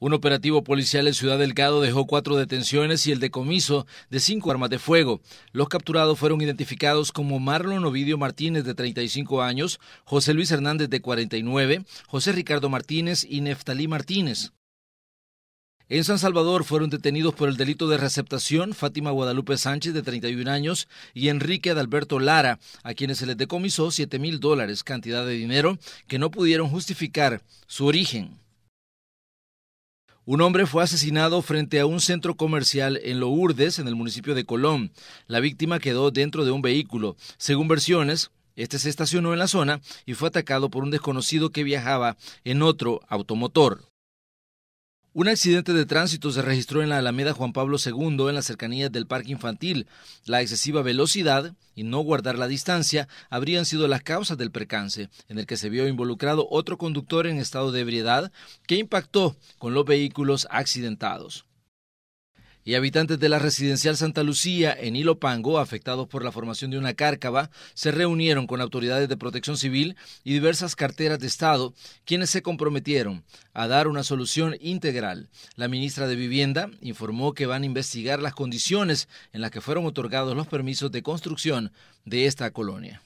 Un operativo policial en Ciudad Delgado dejó cuatro detenciones y el decomiso de cinco armas de fuego. Los capturados fueron identificados como Marlon Ovidio Martínez, de 35 años, José Luis Hernández, de 49, José Ricardo Martínez y Neftalí Martínez. En San Salvador fueron detenidos por el delito de receptación Fátima Guadalupe Sánchez, de 31 años, y Enrique Adalberto Lara, a quienes se les decomisó 7 mil dólares, cantidad de dinero que no pudieron justificar su origen. Un hombre fue asesinado frente a un centro comercial en Lourdes, en el municipio de Colón. La víctima quedó dentro de un vehículo. Según versiones, este se estacionó en la zona y fue atacado por un desconocido que viajaba en otro automotor. Un accidente de tránsito se registró en la Alameda Juan Pablo II en las cercanías del parque infantil. La excesiva velocidad y no guardar la distancia habrían sido las causas del percance, en el que se vio involucrado otro conductor en estado de ebriedad que impactó con los vehículos accidentados y habitantes de la residencial Santa Lucía en Ilopango, afectados por la formación de una cárcava, se reunieron con autoridades de protección civil y diversas carteras de Estado, quienes se comprometieron a dar una solución integral. La ministra de Vivienda informó que van a investigar las condiciones en las que fueron otorgados los permisos de construcción de esta colonia.